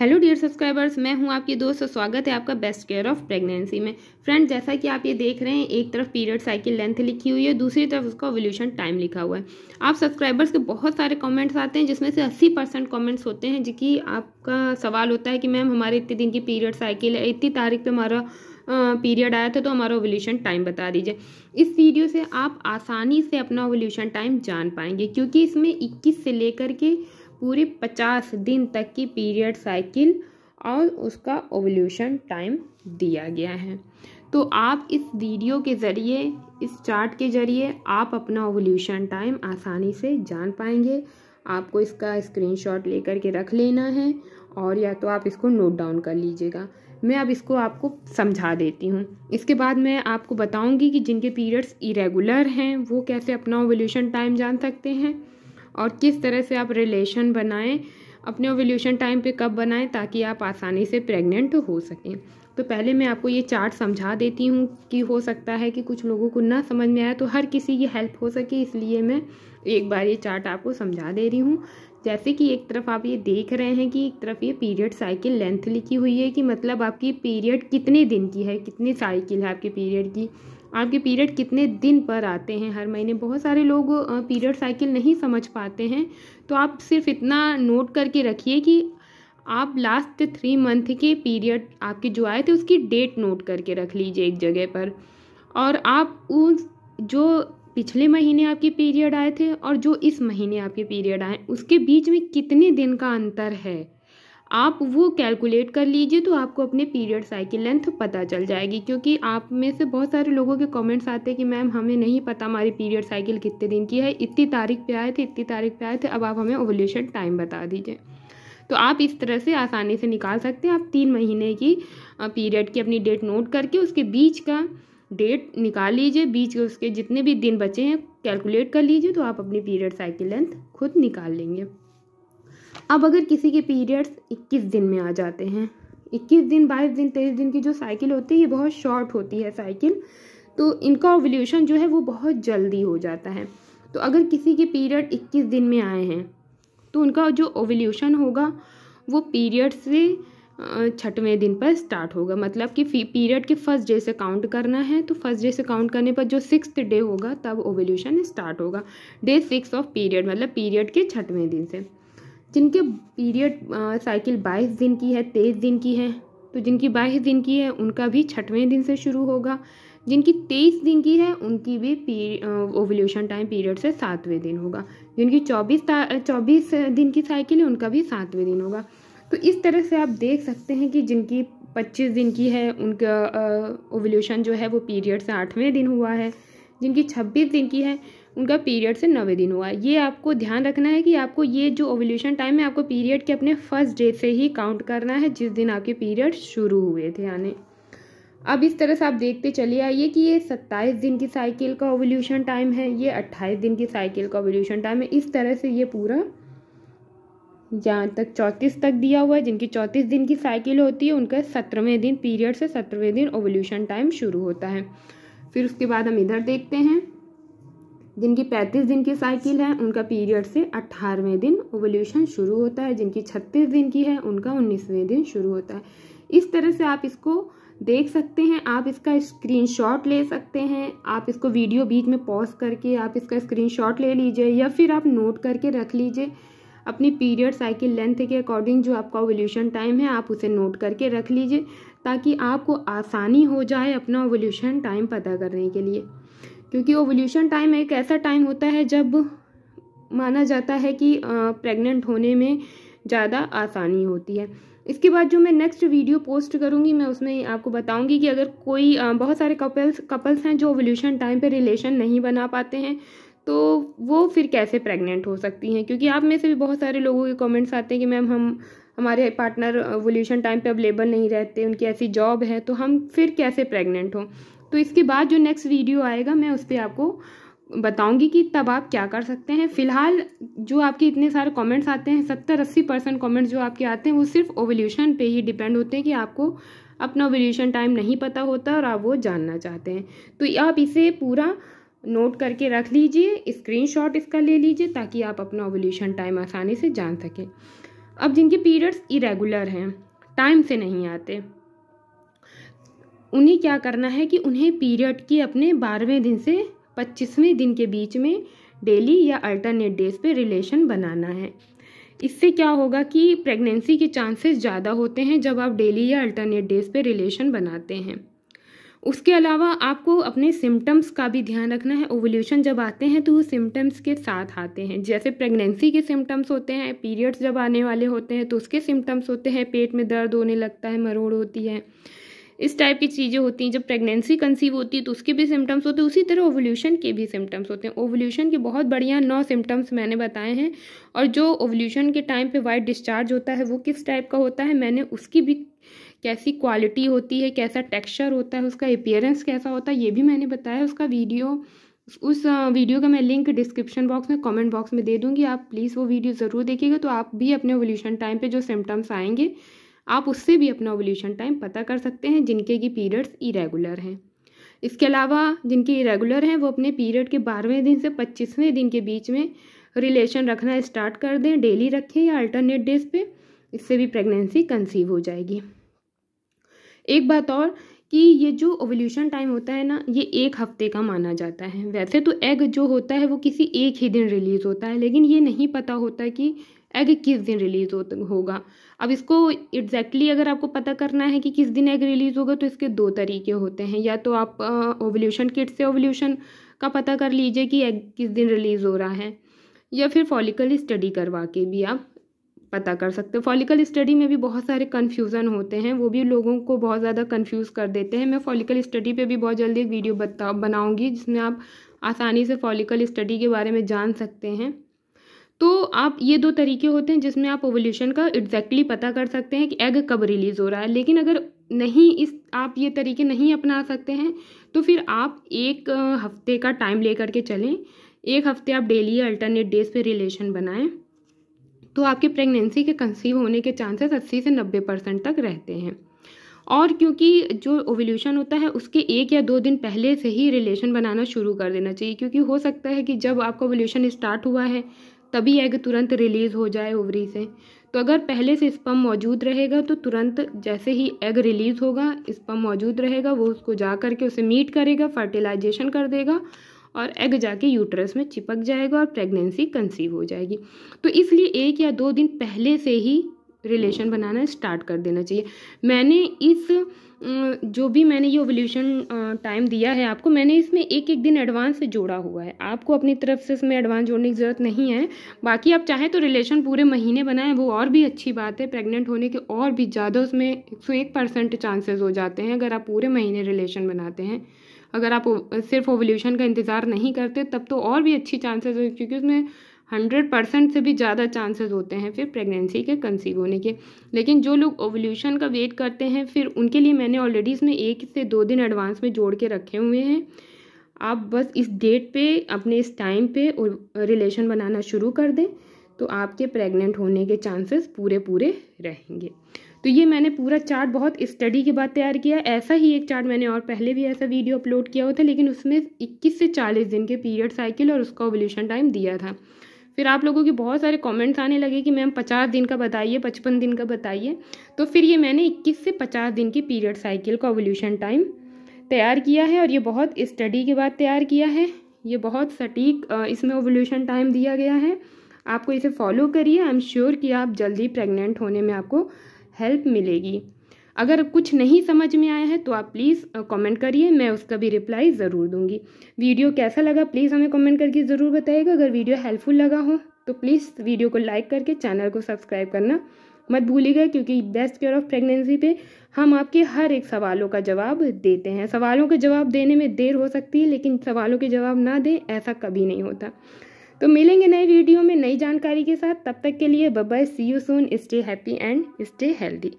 hello dear subscribers मैं हूं आपकी दोस्त स्वागत है आपका बेस्ट केयर ऑफ प्रेगनेंसी में फ्रेंड जैसा कि आप ये देख रहे हैं एक तरफ पीरियड साइकिल लेंथ लिखी हुई है दूसरी तरफ उसका ओवल्यूशन टाइम लिखा हुआ है आप सब्सक्राइबर्स के बहुत सारे कमेंट्स आते हैं जिसमें से अस्सी परसेंट कॉमेंट्स होते हैं जिसकी आपका सवाल होता है कि मैम हमारे इतने दिन की पीरियड साइकिल है इतनी तारीख पर हमारा पीरियड आया था तो हमारा ओवल्यूशन टाइम बता दीजिए इस वीडियो से आप आसानी से अपना ओवल्यूशन टाइम जान पाएंगे क्योंकि इसमें इक्कीस से लेकर के पूरी पचास दिन तक की पीरियड साइकिल और उसका ओवल्यूशन टाइम दिया गया है तो आप इस वीडियो के ज़रिए इस चार्ट के ज़रिए आप अपना ओवल्यूशन टाइम आसानी से जान पाएंगे आपको इसका स्क्रीनशॉट लेकर के रख लेना है और या तो आप इसको नोट डाउन कर लीजिएगा मैं अब इसको आपको समझा देती हूँ इसके बाद मैं आपको बताऊँगी कि जिनके पीरियड्स इरेगुलर हैं वो कैसे अपना ओवल्यूशन टाइम जान सकते हैं और किस तरह से आप रिलेशन बनाएं अपने ओवल्यूशन टाइम पे कब बनाएं ताकि आप आसानी से प्रेग्नेंट हो सकें तो पहले मैं आपको ये चार्ट समझा देती हूँ कि हो सकता है कि कुछ लोगों को ना समझ में आया तो हर किसी की हेल्प हो सके इसलिए मैं एक बार ये चार्ट आपको समझा दे रही हूँ जैसे कि एक तरफ आप ये देख रहे हैं कि एक तरफ ये पीरियड साइकिल लेंथ लिखी हुई है कि मतलब आपकी पीरियड कितने दिन की है कितनी साइकिल है आपके पीरियड की आपके पीरियड कितने दिन पर आते हैं हर महीने बहुत सारे लोग पीरियड साइकिल नहीं समझ पाते हैं तो आप सिर्फ इतना नोट करके रखिए कि आप लास्ट थ्री मंथ के पीरियड आपके जो आए थे उसकी डेट नोट करके रख लीजिए एक जगह पर और आप उस जो पिछले महीने आपके पीरियड आए थे और जो इस महीने आपके पीरियड आए उसके बीच में कितने दिन का अंतर है आप वो कैलकुलेट कर लीजिए तो आपको अपने पीरियड साइकिल लेंथ पता चल जाएगी क्योंकि आप में से बहुत सारे लोगों के कमेंट्स आते हैं कि मैम हमें नहीं पता हमारी पीरियड साइकिल कितने दिन की है इतनी तारीख पे आए थे इतनी तारीख पे आए थे अब आप हमें ओवल्यूशन टाइम बता दीजिए तो आप इस तरह से आसानी से निकाल सकते हैं आप तीन महीने की पीरियड की अपनी डेट नोट करके उसके बीच का डेट निकाल लीजिए बीच के उसके जितने भी दिन बचे हैं कैलकुलेट कर लीजिए तो आप अपनी पीरियड साइकिल लेंथ खुद निकाल लेंगे अब अगर किसी के पीरियड्स इक्कीस दिन में आ जाते हैं इक्कीस दिन बाईस दिन तेईस दिन की जो साइकिल होती है ये बहुत शॉर्ट होती है साइकिल तो इनका ओवल्यूशन जो है वो बहुत जल्दी हो जाता है तो अगर किसी के पीरियड इक्कीस दिन में आए हैं तो उनका जो ओवल्यूशन होगा वो पीरियड से छठवें दिन पर स्टार्ट होगा मतलब कि पीरियड के फर्स्ट डे से काउंट करना है तो फर्स्ट डे से काउंट करने पर जो सिक्स डे होगा तब ओवल्यूशन स्टार्ट होगा डे सिक्स ऑफ पीरियड मतलब पीरियड के छठवें दिन से जिनके पीरियड साइकिल बाईस दिन की है तेईस दिन की है तो जिनकी बाईस दिन की है उनका भी छठवें दिन से शुरू होगा जिनकी तेईस दिन की है उनकी भी ओवल्यूशन टाइम पीरियड से सातवें दिन होगा जिनकी चौबीस चौबीस दिन की साइकिल है उनका भी सातवें दिन होगा तो इस तरह से आप देख सकते हैं कि जिनकी पच्चीस दिन की है उनका ओवल्यूशन जो है वो पीरियड से आठवें दिन हुआ है जिनकी छब्बीस दिन की है उनका पीरियड से नवे दिन हुआ है ये आपको ध्यान रखना है कि आपको ये जो ओवल्यूशन टाइम है आपको पीरियड के अपने फर्स्ट डे से ही काउंट करना है जिस दिन आपके पीरियड शुरू हुए थे यानी अब इस तरह से आप देखते चले आइए कि ये सत्ताईस दिन की साइकिल का ओवल्यूशन टाइम है ये अट्ठाईस दिन की साइकिल का ओवल्यूशन टाइम है इस तरह से ये पूरा यहाँ तक चौंतीस तक दिया हुआ है जिनकी चौंतीस दिन की साइकिल होती है उनका सत्रहवें दिन पीरियड से सत्रहवें दिन ओवल्यूशन टाइम शुरू होता है फिर उसके बाद हम इधर देखते हैं जिनकी 35 दिन की साइकिल है उनका पीरियड से 18वें दिन ओवल्यूशन शुरू होता है जिनकी 36 दिन की है उनका 19वें दिन शुरू होता है इस तरह से आप इसको देख सकते हैं आप इसका स्क्रीनशॉट ले सकते हैं आप इसको वीडियो बीच में पॉज करके आप इसका स्क्रीनशॉट ले लीजिए या फिर आप नोट करके रख लीजिए अपनी पीरियड साइकिल लेंथ के अकॉर्डिंग जो आपका ओवल्यूशन टाइम है आप उसे नोट करके रख लीजिए ताकि आपको आसानी हो जाए अपना ओवल्यूशन टाइम पता करने के लिए क्योंकि ओवल्यूशन टाइम एक ऐसा टाइम होता है जब माना जाता है कि प्रेग्नेंट होने में ज़्यादा आसानी होती है इसके बाद जो मैं नेक्स्ट वीडियो पोस्ट करूँगी मैं उसमें आपको बताऊँगी कि अगर कोई बहुत सारे कपल्स कपल्स हैं जो ओवल्यूशन टाइम पर रिलेशन नहीं बना पाते हैं तो वो फिर कैसे प्रेग्नेंट हो सकती हैं क्योंकि आप में से भी बहुत सारे लोगों के कमेंट्स आते हैं कि मैम हम हमारे पार्टनर वोल्यूशन टाइम पर अवेलेबल नहीं रहते उनकी ऐसी जॉब है तो हम फिर कैसे प्रेगनेंट हों तो इसके बाद जो नेक्स्ट वीडियो आएगा मैं उस पर आपको बताऊंगी कि तब आप क्या कर सकते हैं फिलहाल जो आपके इतने सारे कमेंट्स आते हैं सत्तर अस्सी परसेंट कॉमेंट्स जो आपके आते हैं वो सिर्फ ओवल्यूशन पे ही डिपेंड होते हैं कि आपको अपना ओवल्यूशन टाइम नहीं पता होता और आप वो जानना चाहते हैं तो आप इसे पूरा नोट करके रख लीजिए स्क्रीनशॉट इसका ले लीजिए ताकि आप अपना ओवल्यूशन टाइम आसानी से जान सकें अब जिनके पीरियड्स इरेगुलर हैं टाइम से नहीं आते उन्हें क्या करना है कि उन्हें पीरियड की अपने बारहवें दिन से पच्चीसवें दिन के बीच में डेली या अल्टरनेट डेज पे रिलेशन बनाना है इससे क्या होगा कि प्रेगनेंसी के चांसेस ज़्यादा होते हैं जब आप डेली या अल्टरनेट डेज पे रिलेशन बनाते हैं उसके अलावा आपको अपने सिम्टम्स का भी ध्यान रखना है ओवल्यूशन जब आते हैं तो वो सिम्टम्स के साथ आते हैं जैसे प्रेगनेंसी के सिम्टम्स होते हैं पीरियड्स जब आने वाले होते हैं तो उसके सिम्टम्स होते हैं पेट में दर्द होने लगता है मरोड़ होती है इस टाइप की चीज़ें होती हैं जब प्रेगनेंसी कंसीव होती है तो उसके भी सिम्टम्स होते हैं उसी तरह ओवल्यूशन के भी सिम्टम्स होते हैं ओवल्यूशन के बहुत बढ़िया नौ सिम्टम्स मैंने बताए हैं और जो ओवल्यूशन के टाइम पे वाइट डिस्चार्ज होता है वो किस टाइप का होता है मैंने उसकी भी कैसी क्वालिटी होती है कैसा टेक्स्चर होता है उसका अपियरेंस कैसा होता है ये भी मैंने बताया उसका वीडियो उस वीडियो का मैं लिंक डिस्क्रिप्शन बॉक्स में कमेंट बॉक्स में दे दूंगी आप प्लीज़ वो वीडियो ज़रूर देखिएगा तो आप भी अपने ओवल्यूशन टाइम पे जो सिम्टम्स आएंगे आप उससे भी अपना ओवल्यूशन टाइम पता कर सकते हैं जिनके की पीरियड्स इरेगुलर हैं इसके अलावा जिनके इरेगुलर हैं वो अपने पीरियड के बारहवें दिन से पच्चीसवें दिन के बीच में रिलेशन रखना स्टार्ट कर दें डेली रखें या अल्टरनेट डेज पे इससे भी प्रेगनेंसी कंसीव हो जाएगी एक बात और कि ये जो ओवल्यूशन टाइम होता है ना ये एक हफ्ते का माना जाता है वैसे तो एग जो होता है वो किसी एक ही दिन रिलीज़ होता है लेकिन ये नहीं पता होता कि एग किस दिन रिलीज हो, होगा अब इसको एग्जैक्टली exactly अगर आपको पता करना है कि किस दिन एग रिलीज़ होगा तो इसके दो तरीके होते हैं या तो आप ओवल्यूशन किट से ओवल्यूशन का पता कर लीजिए कि एग किस दिन रिलीज़ हो रहा है या फिर फॉलिकल स्टडी करवा के भी आप पता कर सकते हो फॉलिकल स्टडी में भी बहुत सारे कन्फ्यूज़न होते हैं वो भी लोगों को बहुत ज़्यादा कन्फ्यूज़ कर देते हैं मैं फॉलिकल स्टडी पे भी बहुत जल्दी एक वीडियो बता बनाऊँगी जिसमें आप आसानी से फॉलिकल स्टडी के बारे में जान सकते हैं तो आप ये दो तरीके होते हैं जिसमें आप ओवल्यूशन का एग्जैक्टली पता कर सकते हैं कि एग कब रिलीज़ हो रहा है लेकिन अगर नहीं इस आप ये तरीके नहीं अपना सकते हैं तो फिर आप एक हफ्ते का टाइम ले करके चलें एक हफ्ते आप डेली अल्टरनेट डेज पे रिलेशन बनाएं तो आपके प्रेगनेंसी के कंसीव होने के चांसेस अस्सी से नब्बे परसेंट तक रहते हैं और क्योंकि जो ओवल्यूशन होता है उसके एक या दो दिन पहले से ही रिलेशन बनाना शुरू कर देना चाहिए क्योंकि हो सकता है कि जब आपका ओवल्यूशन स्टार्ट हुआ है तभी एग तुरंत रिलीज़ हो जाए ओवरी से तो अगर पहले से स्पम मौजूद रहेगा तो तुरंत जैसे ही एग रिलीज़ होगा स्पम मौजूद रहेगा वो उसको जा करके उसे मीट करेगा फर्टिलाइजेशन कर देगा और एग जाके यूट्रस में चिपक जाएगा और प्रेगनेंसी कंसीव हो जाएगी तो इसलिए एक या दो दिन पहले से ही रिलेशन बनाना स्टार्ट कर देना चाहिए मैंने इस जो भी मैंने ये ओवल्यूशन टाइम दिया है आपको मैंने इसमें एक एक दिन एडवांस से जोड़ा हुआ है आपको अपनी तरफ से इसमें एडवांस जोड़ने की ज़रूरत नहीं है बाकी आप चाहें तो रिलेशन पूरे महीने बनाएं वो और भी अच्छी बात है प्रेग्नेंट होने के और भी ज़्यादा उसमें एक सौ एक परसेंट चांसेज हो जाते हैं अगर आप पूरे महीने रिलेशन बनाते हैं अगर आप सिर्फ ओवल्यूशन का इंतज़ार नहीं करते तब तो और भी अच्छी चांसेज हो क्योंकि उसमें हंड्रेड परसेंट से भी ज़्यादा चांसेस होते हैं फिर प्रेगनेंसी के कंसीव होने के लेकिन जो लोग ओवल्यूशन का वेट करते हैं फिर उनके लिए मैंने ऑलरेडी इसमें एक से दो दिन एडवांस में जोड़ के रखे हुए हैं आप बस इस डेट पे अपने इस टाइम पे रिलेशन बनाना शुरू कर दें तो आपके प्रेग्नेंट होने के चांसेस पूरे पूरे रहेंगे तो ये मैंने पूरा चार्ट बहुत स्टडी के बाद तैयार किया ऐसा ही एक चार्ट मैंने और पहले भी ऐसा वीडियो अपलोड किया हुआ था लेकिन उसमें 21 से 40 दिन के पीरियड साइकिल और उसका ओवल्यूशन टाइम दिया था फिर आप लोगों के बहुत सारे कमेंट्स आने लगे कि मैम पचास दिन का बताइए पचपन दिन का बताइए तो फिर ये मैंने इक्कीस से पचास दिन की पीरियड साइकिल का ओवल्यूशन टाइम तैयार किया है और ये बहुत स्टडी के बाद तैयार किया है ये बहुत सटीक इसमें ओवल्यूशन टाइम दिया गया है आपको इसे फॉलो करिए आई एम श्योर कि आप जल्दी प्रेग्नेंट होने में आपको हेल्प मिलेगी अगर कुछ नहीं समझ में आया है तो आप प्लीज़ कमेंट करिए मैं उसका भी रिप्लाई ज़रूर दूंगी वीडियो कैसा लगा प्लीज़ हमें कमेंट करके ज़रूर बताइएगा अगर वीडियो हेल्पफुल लगा हो तो प्लीज़ वीडियो को लाइक करके चैनल को सब्सक्राइब करना मत भूलिएगा क्योंकि बेस्ट केयर ऑफ प्रेगनेंसी पे हम आपके हर एक सवालों का जवाब देते हैं सवालों के जवाब देने में देर हो सकती है लेकिन सवालों के जवाब ना दें ऐसा कभी नहीं होता तो मिलेंगे नए वीडियो में नई जानकारी के साथ तब तक के लिए bye see you soon stay happy and stay healthy